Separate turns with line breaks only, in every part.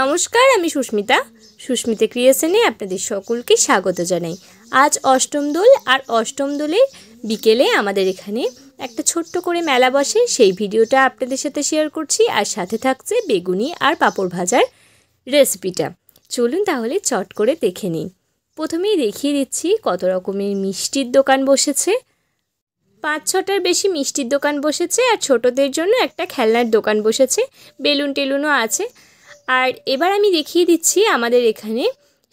নমস্কার আমি সুস্মিতা সুস্মিতা ক্রিয়েশনে আপনাদের সকলকে স্বাগত জানাই আজ অষ্টম দোল আর অষ্টম দোলের বিকেলে আমাদের এখানে একটা ছোট্ট করে মেলা বসে সেই ভিডিওটা আপনাদের সাথে শেয়ার করছি আর সাথে থাকছে বেগুনি আর পাঁপড় ভাজার রেসিপিটা চলুন তাহলে চট করে দেখে নিই প্রথমেই দেখিয়ে দিচ্ছি কত রকমের মিষ্টির দোকান বসেছে পাঁচ ছটার বেশি মিষ্টির দোকান বসেছে আর ছোটদের জন্য একটা খেলনার দোকান বসেছে বেলুন টেলুনও আছে আর এবার আমি দেখিয়ে দিচ্ছি আমাদের এখানে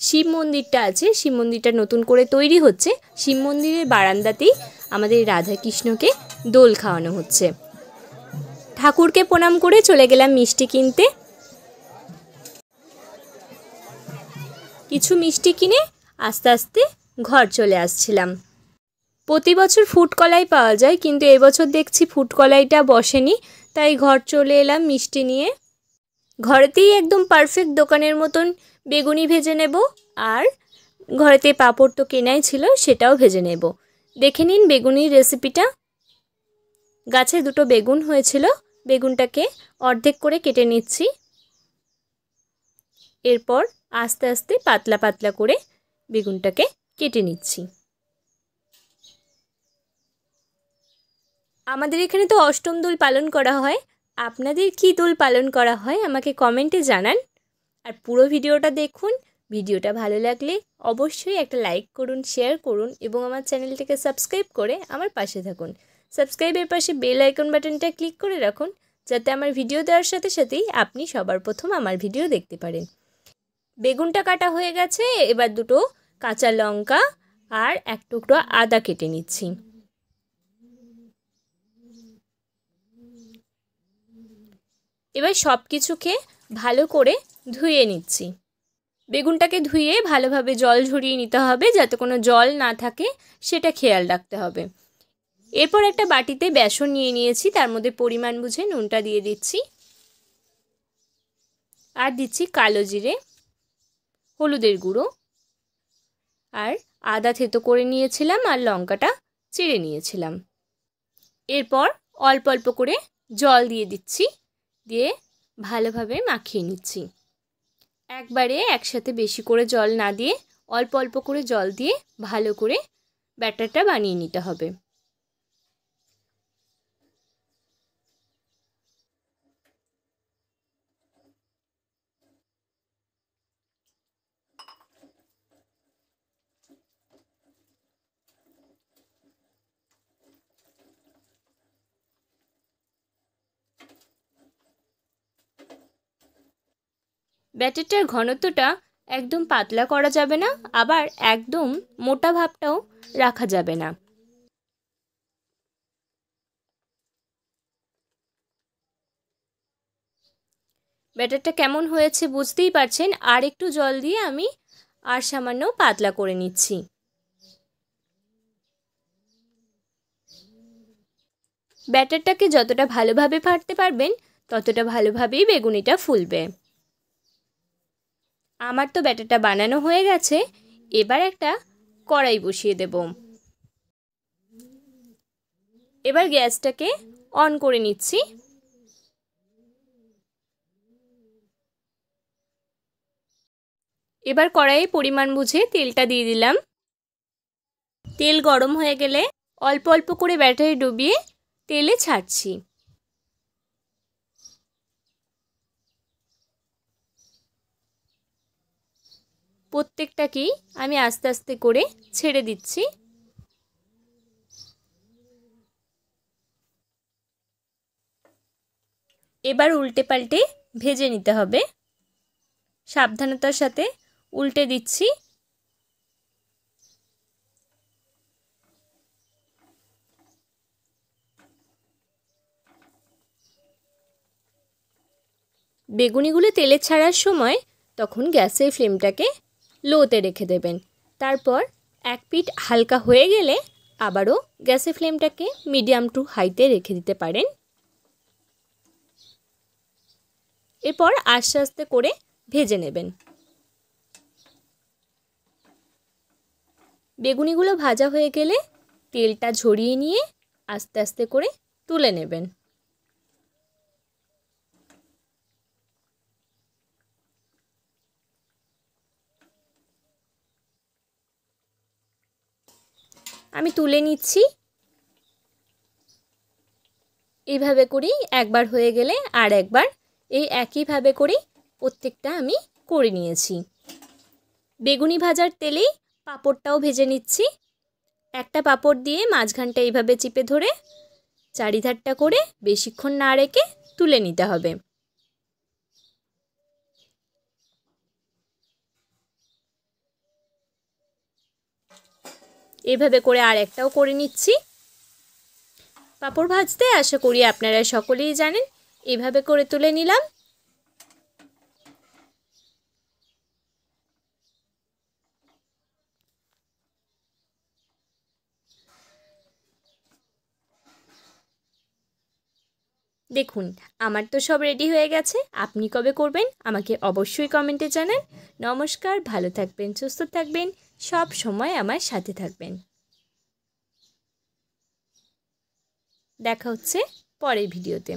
শিব মন্দিরটা আছে শিব মন্দিরটা নতুন করে তৈরি হচ্ছে শিব মন্দিরের বারান্দাতেই আমাদের রাধাকৃষ্ণকে দোল খাওয়ানো হচ্ছে ঠাকুরকে প্রণাম করে চলে গেলাম মিষ্টি কিনতে কিছু মিষ্টি কিনে আস্তে আস্তে ঘর চলে আসছিলাম প্রতি বছর ফুটকলাই পাওয়া যায় কিন্তু এবছর দেখছি ফুটকলাইটা বসেনি তাই ঘর চলে এলাম মিষ্টি নিয়ে ঘরেতেই একদম পারফেক্ট দোকানের মতন বেগুনি ভেজে নেব আর ঘরেতে পাঁপড় তো কেনাই ছিল সেটাও ভেজে নেব দেখে নিন বেগুনির রেসিপিটা গাছে দুটো বেগুন হয়েছিল বেগুনটাকে অর্ধেক করে কেটে নিচ্ছি এরপর আস্তে আস্তে পাতলা পাতলা করে বেগুনটাকে কেটে নিচ্ছি আমাদের এখানে তো অষ্টম দোল পালন করা হয় আপনাদের কি দোল পালন করা হয় আমাকে কমেন্টে জানান আর পুরো ভিডিওটা দেখুন ভিডিওটা ভালো লাগলে অবশ্যই একটা লাইক করুন শেয়ার করুন এবং আমার চ্যানেলটাকে সাবস্ক্রাইব করে আমার পাশে থাকুন সাবস্ক্রাইবের পাশে বেল আইকন বাটনটা ক্লিক করে রাখুন যাতে আমার ভিডিও দেওয়ার সাথে সাথেই আপনি সবার প্রথম আমার ভিডিও দেখতে পারেন বেগুনটা কাটা হয়ে গেছে এবার দুটো কাঁচা লঙ্কা আর এক টুকরো আদা কেটে নিচ্ছি এবার সব কিছুকে ভালো করে ধুয়ে নিচ্ছি বেগুনটাকে ধুয়ে ভালোভাবে জল ঝরিয়ে নিতে হবে যাতে কোনো জল না থাকে সেটা খেয়াল রাখতে হবে এরপর একটা বাটিতে বেসন নিয়ে নিয়েছি তার মধ্যে পরিমাণ বুঝে নুনটা দিয়ে দিচ্ছি আর দিচ্ছি কালো জিরে হলুদের গুঁড়ো আর আদা থেতো করে নিয়েছিলাম আর লঙ্কাটা চিড়ে নিয়েছিলাম এরপর অল্প অল্প করে জল দিয়ে দিচ্ছি দিয়ে ভালোভাবে মাখিয়ে নিচ্ছি একবারে একসাথে বেশি করে জল না দিয়ে অল্প অল্প করে জল দিয়ে ভালো করে ব্যাটারটা বানিয়ে নিতে হবে ব্যাটারটার ঘনত্বটা একদম পাতলা করা যাবে না আবার একদম মোটা ভাবটাও রাখা যাবে না ব্যাটারটা কেমন হয়েছে বুঝতেই পারছেন আর একটু জল দিয়ে আমি আর সামান্য পাতলা করে নিচ্ছি ব্যাটারটাকে যতটা ভালোভাবে ফাটতে পারবেন ততটা ভালোভাবেই বেগুনিটা ফুলবে আমার তো ব্যাটাটা বানানো হয়ে গেছে এবার একটা কড়াই বসিয়ে দেব এবার গ্যাসটাকে অন করে নিচ্ছি এবার কড়াই পরিমাণ বুঝে তেলটা দিয়ে দিলাম তেল গরম হয়ে গেলে অল্প অল্প করে ব্যাটারে ডুবিয়ে তেলে ছাড়ছি প্রত্যেকটাকেই আমি আস্তে আস্তে করে ছেড়ে দিচ্ছি এবার উল্টে পাল্টে ভেজে নিতে হবে সাবধানতার সাথে উল্টে দিচ্ছি বেগুনিগুলো তেলে ছাড়ার সময় তখন গ্যাসের ফ্লেমটাকে লোতে রেখে দেবেন তারপর এক পিঠ হালকা হয়ে গেলে আবারও গ্যাসের ফ্লেমটাকে মিডিয়াম টু হাইতে রেখে দিতে পারেন এরপর আস্তে আস্তে করে ভেজে নেবেন বেগুনিগুলো ভাজা হয়ে গেলে তেলটা ঝরিয়ে নিয়ে আস্তে আস্তে করে তুলে নেবেন আমি তুলে নিচ্ছি এইভাবে করেই একবার হয়ে গেলে আর একবার এই একইভাবে করেই প্রত্যেকটা আমি করে নিয়েছি বেগুনি ভাজার তেলেই পাপড়টাও ভেজে নিচ্ছি একটা পাপড় দিয়ে মাঝখানটা এইভাবে চিপে ধরে চারিধারটা করে বেশিক্ষণ না রেখে তুলে নিতে হবে এভাবে করে আর একটাও করে নিচ্ছি পাঁপড় ভাজতে আশা করি আপনারা সকলেই জানেন এভাবে করে তুলে নিলাম দেখুন আমার তো সব রেডি হয়ে গেছে আপনি কবে করবেন আমাকে অবশ্যই কমেন্টে জানান নমস্কার ভালো থাকবেন সুস্থ থাকবেন সব সময় আমার সাথে থাকবেন দেখা হচ্ছে পরের ভিডিওতে